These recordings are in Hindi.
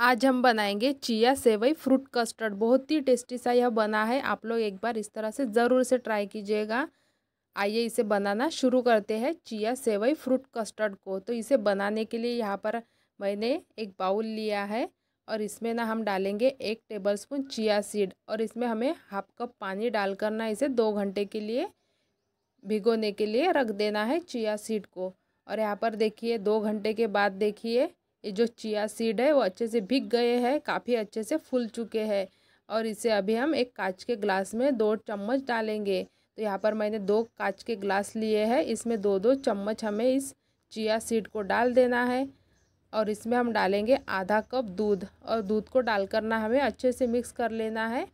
आज हम बनाएंगे चिया सेवई फ्रूट कस्टर्ड बहुत ही टेस्टी सा यह बना है आप लोग एक बार इस तरह से ज़रूर से ट्राई कीजिएगा आइए इसे बनाना शुरू करते हैं चिया सेवई फ्रूट कस्टर्ड को तो इसे बनाने के लिए यहाँ पर मैंने एक बाउल लिया है और इसमें ना हम डालेंगे एक टेबलस्पून चिया सीड और इसमें हमें हाफ कप पानी डाल करना इसे दो घंटे के लिए भिगोने के लिए रख देना है चिया सीड को और यहाँ पर देखिए दो घंटे के बाद देखिए ये जो चिया सीड है वो अच्छे से भीग गए हैं काफ़ी अच्छे से फूल चुके हैं और इसे अभी हम एक कांच के ग्लास में दो चम्मच डालेंगे तो यहाँ पर मैंने दो कांच के ग्लास लिए हैं इसमें दो दो चम्मच हमें इस चिया सीड को डाल देना है और इसमें हम डालेंगे आधा कप दूध और दूध को डाल करना हमें अच्छे से मिक्स कर लेना है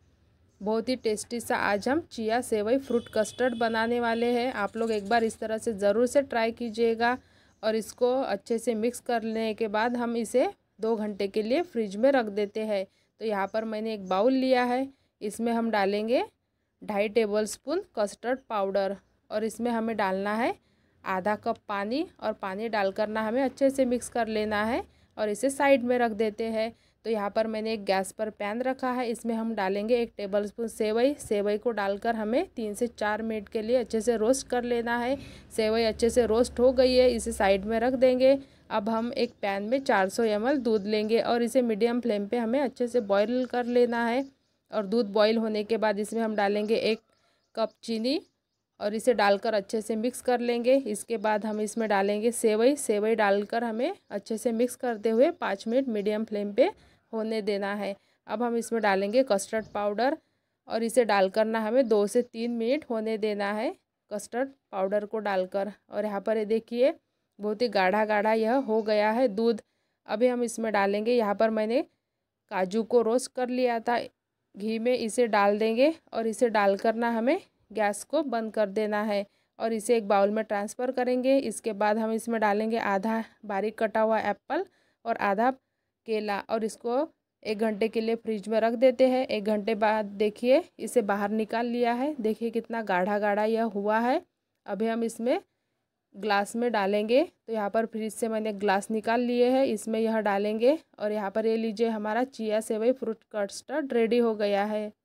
बहुत ही टेस्टी सा आज हम चिया सेवई फ्रूट कस्टर्ड बनाने वाले हैं आप लोग एक बार इस तरह से ज़रूर से ट्राई कीजिएगा और इसको अच्छे से मिक्स करने के बाद हम इसे दो घंटे के लिए फ्रिज में रख देते हैं तो यहाँ पर मैंने एक बाउल लिया है इसमें हम डालेंगे ढाई टेबल स्पून कस्टर्ड पाउडर और इसमें हमें डालना है आधा कप पानी और पानी डाल करना हमें अच्छे से मिक्स कर लेना है और इसे साइड में रख देते हैं तो यहाँ पर मैंने एक गैस पर पैन रखा है इसमें हम डालेंगे एक टेबल स्पून सेवई सेवई को डालकर हमें तीन से चार मिनट के लिए अच्छे से रोस्ट कर लेना है सेवई अच्छे से रोस्ट हो गई है इसे साइड में रख देंगे अब हम एक पैन में 400 सौ दूध लेंगे और इसे मीडियम फ्लेम पे हमें अच्छे से बॉईल कर लेना है और दूध बॉईल होने के बाद इसमें हम डालेंगे एक कप चीनी और इसे डालकर अच्छे से मिक्स कर लेंगे इसके बाद हम इसमें डालेंगे सेवई सेवई डालकर हमें अच्छे से मिक्स करते हुए पाँच मिनट मीडियम फ्लेम पे होने देना है अब हम इसमें डालेंगे कस्टर्ड पाउडर और इसे डालकर ना हमें दो से तीन मिनट होने देना है कस्टर्ड पाउडर को डालकर और यहाँ पर ये देखिए बहुत ही गाढ़ा गाढ़ा यह हो गया है दूध अभी हम इसमें डालेंगे यहाँ पर मैंने काजू को रोस्ट कर लिया था घी में इसे डाल देंगे और इसे डालकर ना हमें गैस को बंद कर देना है और इसे एक बाउल में ट्रांसफ़र करेंगे इसके बाद हम इसमें डालेंगे आधा बारीक कटा हुआ एप्पल और आधा केला और इसको एक घंटे के लिए फ्रिज में रख देते हैं एक घंटे बाद देखिए इसे बाहर निकाल लिया है देखिए कितना गाढ़ा गाढ़ा यह हुआ है अभी हम इसमें ग्लास में डालेंगे तो यहाँ पर फ्रिज से मैंने ग्लास निकाल लिए है इसमें यह डालेंगे और यहाँ पर ये लीजिए हमारा चिया सेवई फ्रूट कस्टर्ड रेडी हो गया है